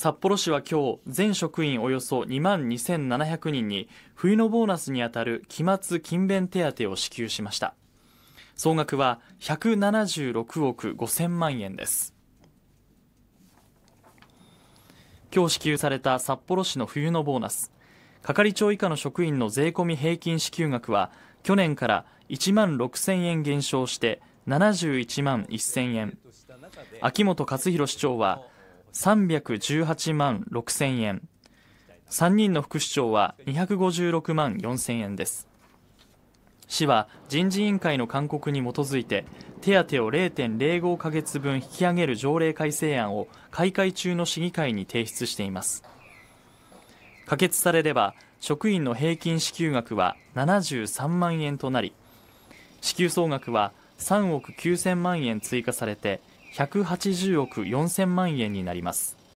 札幌市は今日全職員およそ2万2700人に冬のボーナスにあたる期末勤勉手当を支給しました総額は176億5000万円です今日支給された札幌市の冬のボーナス係長以下の職員の税込平均支給額は去年から1万6000円減少して71万1000円秋元克弘市長は318万6000円3人の副市長は256万4000円です市は人事委員会の勧告に基づいて手当を0.05ヶ月分引き上げる条例改正案を開会中の市議会に提出しています可決されれば職員の平均支給額は73万円となり支給総額は3億9000万円追加されて180億4000万円になります